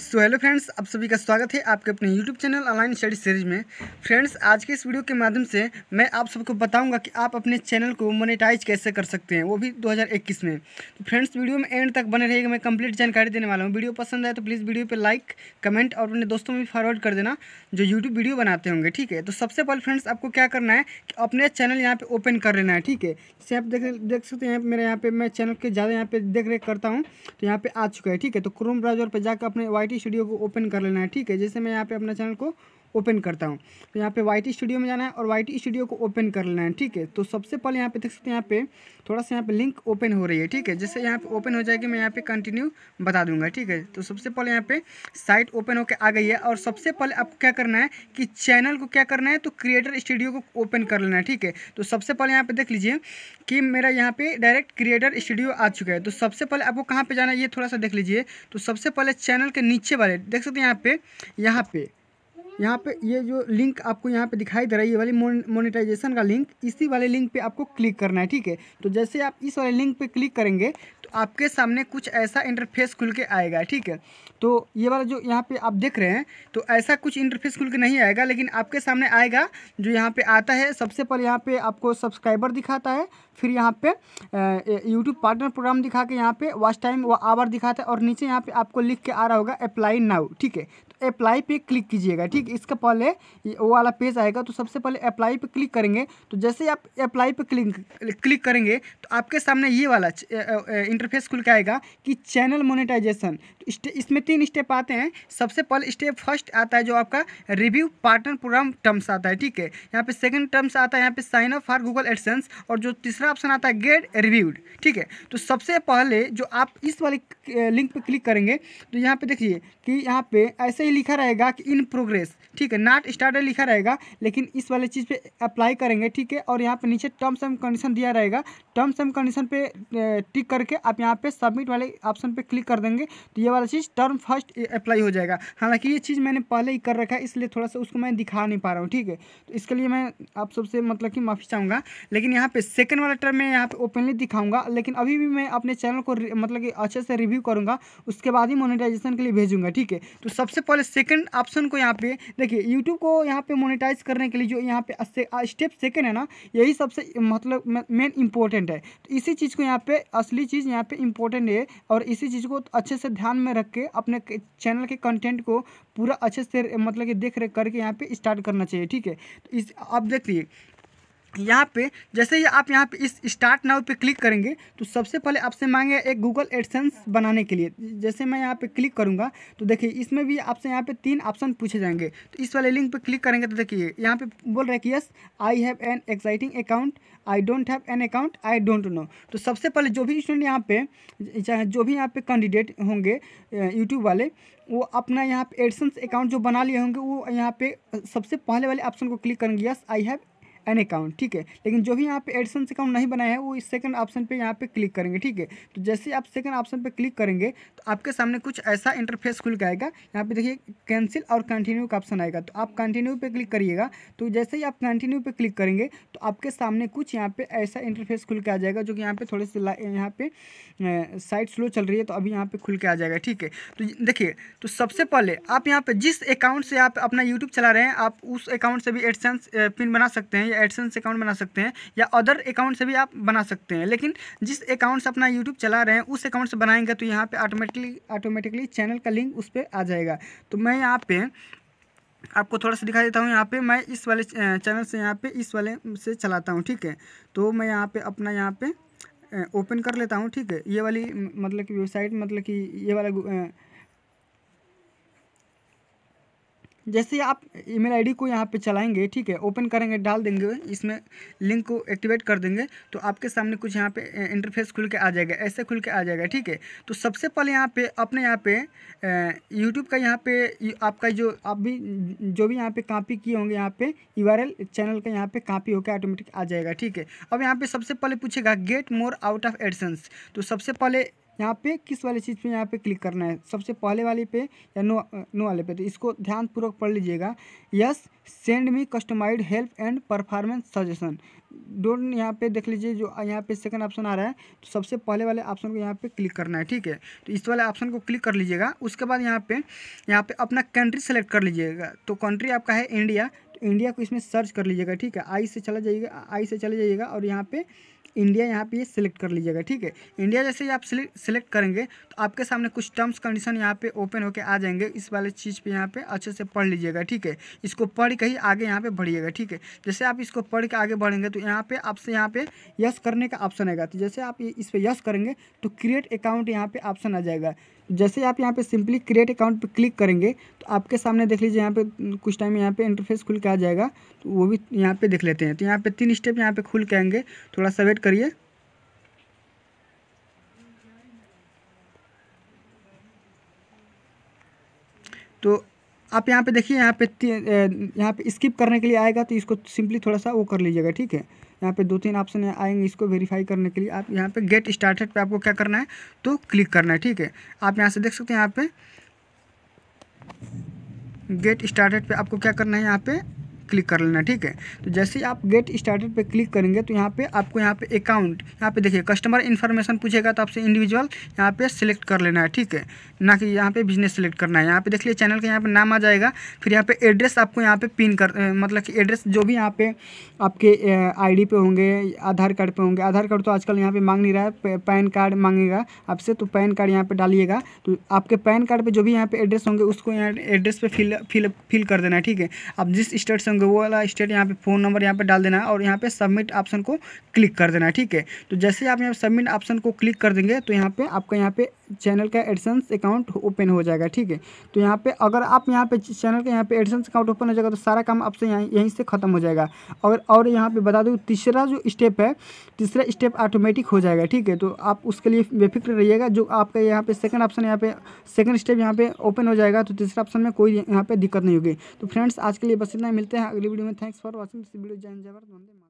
so hello friends आप सभी का स्वागत है आपके अपने YouTube channel online study series में फ्रेंड्स आज के इस वीडियो के माध्यम से मैं आप सबको बताऊंगा कि आप अपने चैनल को मोनेटाइज कैसे कर सकते हैं वो भी 2021 में तो फ्रेंड्स वीडियो में एंड तक बने रहिएगा मैं कंप्लीट जानकारी देने वाला हूँ वीडियो पसंद आए तो प्लीज़ वीडियो पर लाइक कमेंट और अपने दोस्तों में फॉरवर्ड कर देना जो यूट्यूब वीडियो बनाते होंगे ठीक है तो सबसे पहले फ्रेंड्स आपको क्या करना है कि अपने चैनल यहाँ पर ओपन कर लेना है ठीक है जैसे आप देख देख सकते हैं मेरे यहाँ पर मैं चैनल के ज़्यादा यहाँ पर देख करता हूँ तो यहाँ पर आ चुका है ठीक है तो क्रोम ब्राउजर पर जाकर अपने वाइट आई टी स्टूडियो को ओपन कर लेना है ठीक है जैसे मैं यहाँ पे अपना चैनल को ओपन करता हूँ तो यहाँ पे वाई स्टूडियो में जाना है और वाई स्टूडियो को ओपन कर लेना है ठीक है तो सबसे पहले यहाँ पे देख सकते हैं यहाँ पे थोड़ा सा यहाँ पे लिंक ओपन हो रही है ठीक है जैसे यहाँ पे ओपन हो जाएगी मैं यहाँ पे कंटिन्यू बता दूंगा ठीक है तो सबसे पहले यहाँ पे साइट ओपन होकर आ गई है और सबसे पहले आपको क्या करना है कि चैनल को क्या करना है तो क्रिएटर स्टूडियो को ओपन कर लेना है ठीक है तो सबसे पहले यहाँ पे देख लीजिए कि मेरा यहाँ पे डायरेक्ट क्रिएटर स्टूडियो आ चुका है तो सबसे पहले आपको कहाँ पे जाना है ये थोड़ा सा देख लीजिए तो सबसे पहले चैनल के नीचे वाले देख सकते हैं यहाँ पे यहाँ पे यहाँ पे ये जो लिंक आपको यहाँ पे दिखाई दे रहा है ये वाली मोनेटाइजेशन का लिंक इसी वाले लिंक पे आपको क्लिक करना है ठीक है तो जैसे आप इस वाले लिंक पे क्लिक करेंगे तो आपके सामने कुछ ऐसा इंटरफेस खुल के आएगा ठीक है तो ये वाला जो यहाँ पे आप देख रहे हैं तो ऐसा कुछ इंटरफेस खुल के नहीं आएगा लेकिन आपके सामने आएगा जो यहाँ पर आता है सबसे पहले यहाँ पर आपको सब्सक्राइबर दिखाता है फिर यहाँ पर यूट्यूब पार्टनर प्रोग्राम दिखा के यहाँ पे वॉच टाइम व आवर दिखाता है और नीचे यहाँ पर आपको लिख के आ रहा होगा अप्लाई नाउ ठीक है अप्लाई पे क्लिक कीजिएगा ठीक इसका पहले वो वाला पेज आएगा तो सबसे पहले अप्लाई पे क्लिक करेंगे तो जैसे आप अप्लाई पे क्लिक क्लिक करेंगे तो आपके सामने ये वाला इंटरफेस खुल के आएगा कि चैनल मोनेटाइजेशन तो इसमें तीन स्टेप आते हैं सबसे पहले स्टेप फर्स्ट आता है जो आपका रिव्यू पार्टनर प्रोग्राम टर्म्स आता है ठीक है यहाँ पे सेकेंड टर्म्स आता है यहाँ पे sign up for Google AdSense और जो तीसरा ऑप्शन आता है गेट रिव्यूड ठीक है तो सबसे पहले जो आप इस वाले लिंक पर क्लिक करेंगे तो यहाँ पे देखिए कि यहाँ पे ऐसे ही ये लिखा रहेगा कि इन प्रोग्रेस ठीक है नॉट स्टार्टेड लिखा रहेगा लेकिन इस वाले चीज़ पे अप्लाई करेंगे ठीक है और यहाँ पे नीचे टर्म्स एंड कंडीशन दिया रहेगा टर्म्स एंड कंडीशन पे टिक करके आप यहाँ पे सबमिट वाले ऑप्शन पे क्लिक कर देंगे तो ये वाला चीज़ टर्म फर्स्ट अप्लाई हो जाएगा हालाँकि ये चीज़ मैंने पहले ही कर रखा है इसलिए थोड़ा सा उसको मैं दिखा नहीं पा रहा हूँ ठीक है तो इसके लिए मैं आप सबसे मतलब कि माफ़ी चाहूँगा लेकिन यहाँ पर सेकेंड वाला टर्म मैं यहाँ पर ओपनली दिखाऊँगा लेकिन अभी भी मैं अपने चैनल को मतलब कि अच्छे से रिव्यू करूँगा उसके बाद ही मोनिटाइजेशन के लिए भेजूँगा ठीक है तो सबसे पहले वाले सेकंड ऑप्शन को यहाँ पे देखिए यूट्यूब को यहाँ पे मोनेटाइज करने के लिए जो यहाँ पे स्टेप सेकंड है ना यही सबसे मतलब मेन इंपॉर्टेंट है तो इसी चीज़ को यहाँ पे असली चीज़ यहाँ पे इंपॉर्टेंट है और इसी चीज़ को अच्छे से ध्यान में रख के अपने चैनल के कंटेंट को पूरा अच्छे से मतलब कि देख रेख करके यहाँ पे स्टार्ट करना चाहिए ठीक है तो इस आप देख लीजिए यहाँ पे जैसे ही आप यहाँ पे इस स्टार्ट नाउ पे क्लिक करेंगे तो सबसे पहले आपसे मांगे एक गूगल एडसेंस बनाने के लिए जैसे मैं यहाँ पे क्लिक करूँगा तो देखिए इसमें भी आपसे यहाँ पे तीन ऑप्शन पूछे जाएंगे तो इस वाले लिंक पे क्लिक करेंगे तो देखिए यहाँ पे बोल रहे हैं कि yes I have an exciting account I don't have an account I don't know तो सबसे पहले जो भी स्टूडेंट यहाँ पे चाहे जो भी यहाँ पे कैंडिडेट होंगे यूट्यूब वाले वो अपना यहाँ पे एडसेंस अकाउंट जो बना लिए होंगे वो यहाँ पे सबसे पहले वाले ऑप्शन को क्लिक करेंगे yes I have an account ठीक है लेकिन जो भी यहाँ पे एडसेंस अकाउंट नहीं बनाया है वो इस सेकंड ऑप्शन पे यहाँ पे क्लिक करेंगे ठीक है तो जैसे आप सेकंड ऑप्शन पे क्लिक करेंगे तो आपके सामने कुछ ऐसा इंटरफेस खुल के आएगा यहाँ पे देखिए कैंसिल और कंटिन्यू का ऑप्शन आएगा तो आप कंटिन्यू पे क्लिक करिएगा तो जैसे ही आप कंटिन्यू पे क्लिक करेंगे तो आपके सामने कुछ यहाँ पे ऐसा इंटरफेस खुल के आ जाएगा जो कि यहाँ पे थोड़े से यहाँ पे साइड स्लो चल रही है तो अभी यहाँ पे खुल के आ जाएगा ठीक है तो देखिए तो सबसे पहले आप यहाँ पे जिस अकाउंट से आप अपना यूट्यूब चला रहे हैं आप उस अकाउंट से भी एडसेंस पिन बना सकते हैं या एडसेंस अकाउंट बना सकते हैं या अदर अकाउंट से भी आप बना सकते हैं लेकिन जिस अकाउंट से अपना यूट्यूब चला रहे हैं उस अकाउंट से बनाएंगे तो यहाँ पर ऑटोमेटिकली ऑटोमेटिकली चैनल का लिंक उस पर आ जाएगा तो मैं यहाँ पर आपको थोड़ा सा दिखा देता हूँ यहाँ पे मैं इस वाले चैनल से यहाँ पे इस वाले से चलाता हूँ ठीक है तो मैं यहाँ पे अपना यहाँ पे ओपन कर लेता हूँ ठीक है ये वाली मतलब कि वेबसाइट मतलब कि ये वाला जैसे आप ईमेल आईडी को यहाँ पे चलाएंगे ठीक है ओपन करेंगे डाल देंगे इसमें लिंक को एक्टिवेट कर देंगे तो आपके सामने कुछ यहाँ पे इंटरफेस खुल के आ जाएगा ऐसे खुल के आ जाएगा ठीक है तो सबसे पहले यहाँ पे अपने यहाँ पे यूट्यूब का यहाँ पे आपका जो आप भी जो भी यहाँ पे कापी किए होंगे यहाँ पे यू चैनल का यहाँ पे कापी होकर ऑटोमेटिक आ जाएगा ठीक है अब यहाँ पे सबसे पहले पूछेगा get more out of AdSense तो सबसे पहले यहाँ पे किस वाली चीज़ पे यहाँ पे क्लिक करना है सबसे पहले वाले पे या नो नो वाले पे तो इसको ध्यानपूर्वक पढ़ लीजिएगा yes send me customize help and performance suggestion don't यहाँ पे देख लीजिए जो यहाँ पे सेकंड ऑप्शन आ रहा है तो सबसे पहले वाले ऑप्शन को यहाँ पे क्लिक करना है ठीक है तो इस वाले ऑप्शन को क्लिक कर लीजिएगा उसके बाद यहाँ पे यहाँ पे अपना कंट्री सेलेक्ट कर लीजिएगा तो कंट्री आपका है इंडिया इंडिया को इसमें सर्च कर लीजिएगा ठीक है आई से चला जाइएगा आई से चले जाइएगा और यहाँ पे इंडिया यहाँ पे ये सिलेक्ट कर लीजिएगा ठीक है इंडिया जैसे ही आप सिलेक्ट करेंगे तो आपके सामने कुछ टर्म्स कंडीशन यहाँ पे ओपन होके आ जाएंगे इस वाले चीज़ पे यहाँ पे अच्छे से पढ़ लीजिएगा ठीक है इसको पढ़ के ही आगे यहाँ पे बढ़िएगा ठीक है जैसे आप इसको पढ़ के आगे बढ़ेंगे तो यहाँ पे आपसे यहाँ पे यस करने का ऑप्शन आएगा तो जैसे आप इस पर यस करेंगे तो क्रिएट अकाउंट यहाँ पर ऑप्शन आ जाएगा जैसे आप यहाँ पे सिंपली क्रिएट अकाउंट पे क्लिक करेंगे तो आपके सामने देख लीजिए यहाँ पे कुछ टाइम यहाँ पे इंटरफेस खुल के आ जाएगा तो वो भी यहाँ पे देख लेते हैं तो यहाँ पे तीन स्टेप यहाँ पे खुल के आएंगे थोड़ा सा वेट करिए तो आप यहाँ पे देखिए यहाँ पे यहाँ पे स्किप करने के लिए आएगा तो इसको सिंपली थोड़ा सा वो कर लीजिएगा ठीक है यहाँ पे दो तीन ऑप्शन आएंगे इसको वेरीफाई करने के लिए आप यहाँ पे गेट स्टार्टेड पे आपको क्या करना है तो क्लिक करना है ठीक है आप यहाँ से देख सकते हैं यहाँ पे गेट स्टार्टेड पे आपको क्या करना है यहाँ पे क्लिक कर लेना ठीक है तो जैसे ही आप गेट स्टार्टेड पे क्लिक करेंगे तो यहाँ पे आपको यहाँ पे अकाउंट यहाँ पे देखिए कस्टमर इन्फॉर्मेशन पूछेगा तो आपसे इंडिविजुअल यहाँ पे सिलेक्ट कर लेना है ठीक है ना कि यहाँ पे बिजनेस सेलेक्ट करना है यहाँ पे देख लीजिए चैनल का यहाँ पे नाम आ जाएगा फिर यहाँ पे एड्रेस आपको यहाँ पे पिन कर मतलब कि एड्रेस जो भी यहाँ पे आपके आईडी पे होंगे आधार कार्ड पे होंगे आधार कार्ड तो आजकल यहाँ पे मांग नहीं रहा है पैन कार्ड मांगेगा आपसे तो पैन कार्ड यहाँ पे डालिएगा तो आपके पैन कार्ड पे जो भी यहाँ पे एड्रेस होंगे उसको यहाँ एड्रेस पे फिल फिल फिल कर देना है ठीक है आप जिस स्टेट से होंगे वो वाला स्टेट यहाँ पे फ़ोन नंबर यहाँ पे डाल देना है और यहाँ पे सबमिट ऑप्शन को क्लिक कर देना है ठीक है तो जैसे आप यहाँ सबमिट ऑप्शन को क्लिक कर देंगे तो यहाँ पे आपका यहाँ पे चैनल का एडसेंस अकाउंट ओपन हो जाएगा ठीक है तो यहाँ पे अगर आप यहाँ पे चैनल का यहाँ पे एडिशंस अकाउंट ओपन हो जाएगा तो सारा काम आपसे यहाँ यहीं से ख़त्म हो जाएगा और और यहाँ पे बता दूँ तीसरा जो स्टेप है तीसरा स्टेप ऑटोमेटिक हो जाएगा ठीक है तो आप उसके लिए बेफिक्र रहिएगा जो आपका यहाँ पे सेकंड ऑप्शन यहाँ पे सेकंड स्टेप यहाँ पे ओपन हो जाएगा तो तीसरा ऑप्शन में कोई यहाँ पे दिक्कत नहीं होगी तो फ्रेंड्स आज के लिए बस इतना मिलते हैं अगली वीडियो में thanks for watching this video जय जबर